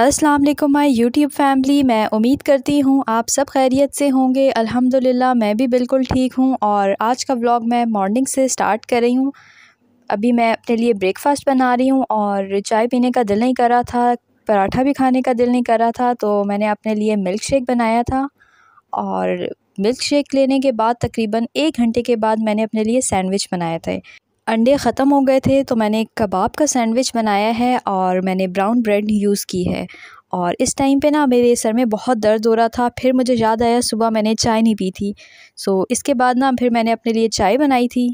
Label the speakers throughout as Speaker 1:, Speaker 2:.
Speaker 1: अस्सलाम वालेकुम my YouTube family मैं उम्मीद करती हूँ आप सब खैरियत से होंगे अल्हम्दुलिल्लाह मैं भी बिल्कुल ठीक हूँ और आज का व्लॉग मैं मॉर्निंग से स्टार्ट कर रही हूँ अभी मैं अपने लिए ब्रेकफास्ट बना रही हूँ और चाय पीने का दिल नहीं कर रहा था पराठा भी खाने का दिल नहीं कर रहा था तो मैंने अपने लिए मिल्क शेक बनाया था और मिल्क शेक लेने के बाद तकरीबन एक घंटे के बाद मैंने अपने लिए सैंडविच बनाए थे अंडे ख़त्म हो गए थे तो मैंने एक कबाब का सैंडविच बनाया है और मैंने ब्राउन ब्रेड यूज़ की है और इस टाइम पे ना मेरे सर में बहुत दर्द हो रहा था फिर मुझे याद आया सुबह मैंने चाय नहीं पी थी सो इसके बाद ना फिर मैंने अपने लिए चाय बनाई थी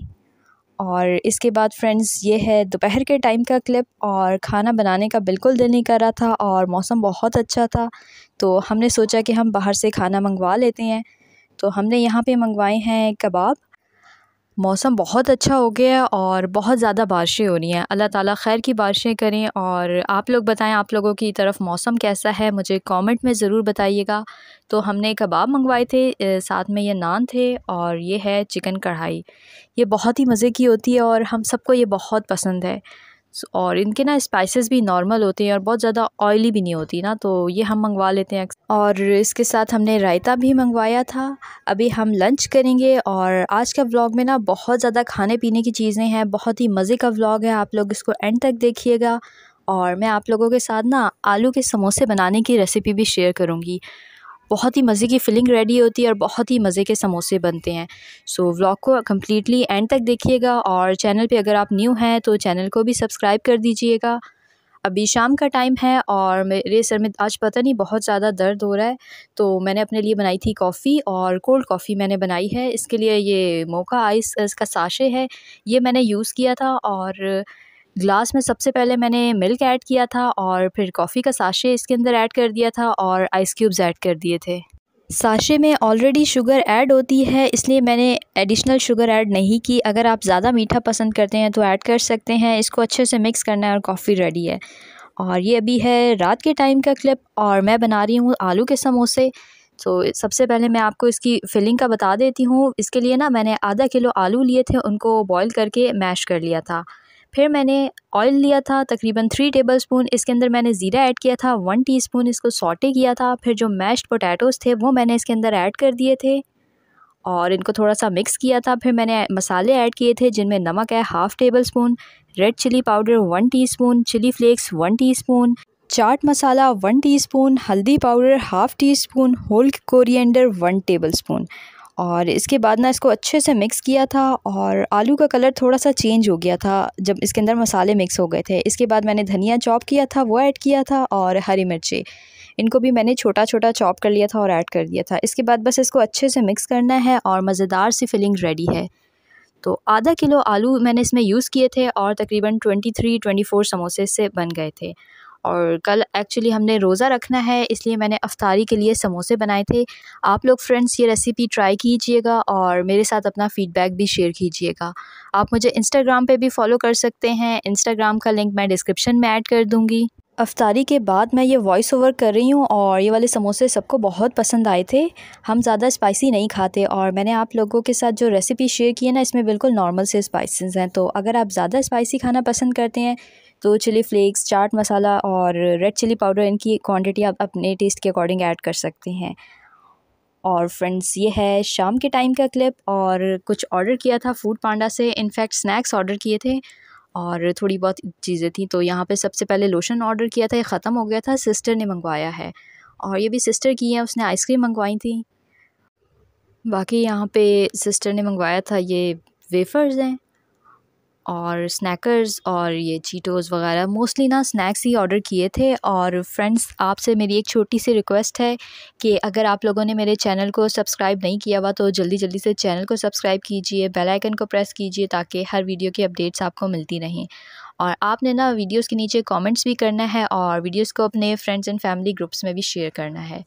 Speaker 1: और इसके बाद फ्रेंड्स ये है दोपहर के टाइम का क्लिप और खाना बनाने का बिल्कुल दिल नहीं कर रहा था और मौसम बहुत अच्छा था तो हमने सोचा कि हम बाहर से खाना मंगवा लेते हैं तो हमने यहाँ पे मंगवाए हैं कबाब मौसम बहुत अच्छा हो गया है और बहुत ज़्यादा बारिशें हो रही हैं अल्लाह ताला खैर की बारिशें करें और आप लोग बताएं आप लोगों की तरफ मौसम कैसा है मुझे कमेंट में ज़रूर बताइएगा तो हमने कबाब मंगवाए थे साथ में ये नान थे और ये है चिकन कढ़ाई ये बहुत ही मज़े की होती है और हम सबको ये बहुत पसंद है और इनके ना स्पाइसेस भी नॉर्मल होते हैं और बहुत ज़्यादा ऑयली भी नहीं होती ना तो ये हम मंगवा लेते हैं और इसके साथ हमने रायता भी मंगवाया था अभी हम लंच करेंगे और आज का व्लॉग में ना बहुत ज़्यादा खाने पीने की चीज़ें हैं बहुत ही मज़े का व्लॉग है आप लोग इसको एंड तक देखिएगा और मैं आप लोगों के साथ ना आलू के समोसे बनाने की रेसिपी भी शेयर करूँगी बहुत ही मज़े की फिलिंग रेडी होती है और बहुत ही मज़े के समोसे बनते हैं सो so, व्लॉग को कम्प्लीटली एंड तक देखिएगा और चैनल पे अगर आप न्यू हैं तो चैनल को भी सब्सक्राइब कर दीजिएगा अभी शाम का टाइम है और मेरे सर में आज पता नहीं बहुत ज़्यादा दर्द हो रहा है तो मैंने अपने लिए बनाई थी कॉफ़ी और कोल्ड कॉफ़ी मैंने बनाई है इसके लिए ये मोका आइस इसका साशे है ये मैंने यूज़ किया था और ग्लास में सबसे पहले मैंने मिल्क ऐड किया था और फिर कॉफ़ी का साशे इसके अंदर ऐड कर दिया था और आइस क्यूब्स ऐड कर दिए थे साशे में ऑलरेडी शुगर ऐड होती है इसलिए मैंने एडिशनल शुगर ऐड नहीं की अगर आप ज़्यादा मीठा पसंद करते हैं तो ऐड कर सकते हैं इसको अच्छे से मिक्स करना है और कॉफ़ी रेडी है और ये अभी है रात के टाइम का क्लिप और मैं बना रही हूँ आलू के समोसे तो सबसे पहले मैं आपको इसकी फिलिंग का बता देती हूँ इसके लिए ना मैंने आधा किलो आलू लिए थे उनको बॉईल करके मैश कर लिया था फिर मैंने ऑयल लिया था तकरीबन थ्री टेबल स्पून इसके अंदर मैंने ज़ीरा ऐड किया था वन टी स्पून इसको सॉटे किया था फिर जो मैश्ड पोटैटोज़ थे वो मैंने इसके अंदर ऐड कर दिए थे और इनको थोड़ा सा मिक्स किया था फिर मैंने मसाले ऐड किए थे जिनमें नमक है half tablespoon red chilli powder one teaspoon chilli flakes one teaspoon chaat masala one teaspoon हल्दी powder half teaspoon whole coriander one tablespoon और इसके बाद ना इसको अच्छे से मिक्स किया था और आलू का कलर थोड़ा सा चेंज हो गया था जब इसके अंदर मसाले मिक्स हो गए थे इसके बाद मैंने धनिया चॉप किया था वो ऐड किया था और हरी मिर्ची इनको भी मैंने छोटा छोटा चॉप कर लिया था और ऐड कर दिया था इसके बाद बस इसको अच्छे से मिक्स करना है और मज़ेदार सी फिलिंग रेडी है तो आधा किलो आलू मैंने इसमें यूज़ किए थे और तकरीबन ट्वेंटी थ्री ट्वेंटी फ़ोर समोसे से बन गए थे और कल एक्चुअली हमने रोज़ा रखना है इसलिए मैंने अफ्तारी के लिए समोसे बनाए थे आप लोग फ्रेंड्स ये रेसिपी ट्राई कीजिएगा और मेरे साथ अपना फ़ीडबैक भी शेयर कीजिएगा आप मुझे इंस्टाग्राम पे भी फॉलो कर सकते हैं इंस्टाग्राम का लिंक मैं डिस्क्रिप्शन में ऐड कर दूँगी अफ्तारी के बाद मैं ये वॉइस ओवर कर रही हूँ और ये वाले समोसे सबको बहुत पसंद आए थे हम ज़्यादा स्पाइसी नहीं खाते और मैंने आप लोगों के साथ जो रेसिपी शेयर की है ना इसमें बिल्कुल नॉर्मल से स्पाइसेस हैं तो अगर आप ज़्यादा स्पाइसी खाना पसंद करते हैं तो चिली फ्लेक्स चाट मसाला और रेड चिली पाउडर इनकी क्वांटिटी आप अपने टेस्ट के अकॉर्डिंग ऐड कर सकते हैं और फ्रेंड्स ये है शाम के टाइम का क्लिप और कुछ ऑर्डर किया था फूड पांडा से इनफैक्ट स्नैक्स ऑर्डर किए थे और थोड़ी बहुत चीज़ें थी तो यहाँ पर सबसे पहले लोशन ऑर्डर किया था ये ख़त्म हो गया था सिस्टर ने मंगवाया है और ये भी सिस्टर की है उसने आइसक्रीम मंगवाई थी बाकी यहाँ पे सिस्टर ने मंगवाया था ये वेफ़र्स हैं और स्नैकर्स और ये चीटोज़ वगैरह मोस्टली ना स्नैक्स ही ऑर्डर किए थे और फ्रेंड्स आपसे मेरी एक छोटी सी रिक्वेस्ट है कि अगर आप लोगों ने मेरे चैनल को सब्सक्राइब नहीं किया हुआ तो जल्दी जल्दी से चैनल को सब्सक्राइब कीजिए बेल आइकन को प्रेस कीजिए ताकि हर वीडियो की अपडेट्स आपको मिलती रहें और आपने ना वीडियोज़ के नीचे कॉमेंट्स भी करना है और वीडियोज़ को अपने फ्रेंड्स एंड फैमिली ग्रुप्स में भी शेयर करना है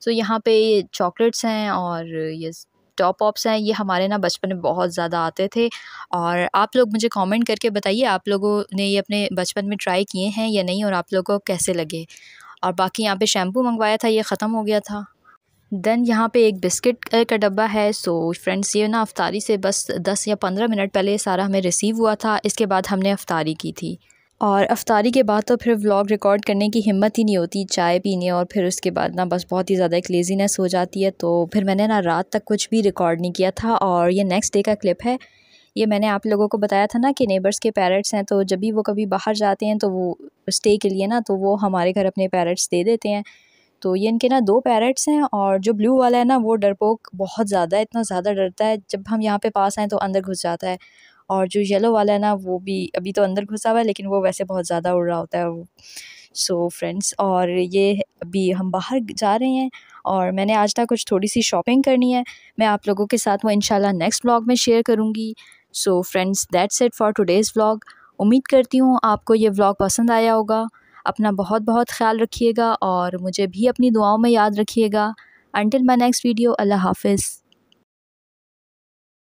Speaker 1: सो so, यहाँ पे चॉकलेट्स हैं और ये टॉप ऑप्स हैं ये हमारे ना बचपन में बहुत ज़्यादा आते थे और आप लोग मुझे कमेंट करके बताइए आप लोगों ने ये अपने बचपन में ट्राई किए हैं या नहीं और आप लोगों को कैसे लगे और बाकी यहाँ पे शैम्पू मंगवाया था ये ख़त्म हो गया था देन यहाँ पे एक बिस्किट का डब्बा है सो फ्रेंड्स ये ना अफ्तारी से बस दस या पंद्रह मिनट पहले सारा हमें रिसीव हुआ था इसके बाद हमने अफ्तारी की थी और अफ्तारी के बाद तो फिर व्लॉग रिकॉर्ड करने की हिम्मत ही नहीं होती चाय पीने और फिर उसके बाद ना बस बहुत ही ज़्यादा एक लेज़ीनेस हो जाती है तो फिर मैंने ना रात तक कुछ भी रिकॉर्ड नहीं किया था और ये नेक्स्ट डे का क्लिप है ये मैंने आप लोगों को बताया था ना कि नेबर्स के पैरट्स हैं तो जब भी वो कभी बाहर जाते हैं तो वो स्टे के लिए ना तो वो हमारे घर अपने पैरट्स दे देते हैं तो ये इनके ना दो पैरट्स हैं और जो ब्लू वाला है ना वो डरपोक बहुत ज़्यादा है इतना ज़्यादा डरता है जब हम यहाँ पे पास आएँ तो अंदर घुस जाता है और जो येलो वाला है ना वो भी अभी तो अंदर घुसा हुआ है लेकिन वो वैसे बहुत ज़्यादा उड़ रहा होता है वो सो so, फ्रेंड्स और ये अभी हम बाहर जा रहे हैं और मैंने आज तक कुछ थोड़ी सी शॉपिंग करनी है मैं आप लोगों के साथ वो इनशाला नेक्स्ट ब्लॉग में शेयर करूँगी so friends that's it for today's vlog उम्मीद करती हूँ आपको ये व्लॉग पसंद आया होगा अपना बहुत बहुत ख्याल रखिएगा और मुझे भी अपनी दुआओं में याद रखिएगा अनटिल माई नेक्स्ट वीडियो अल्लाह हाफिज़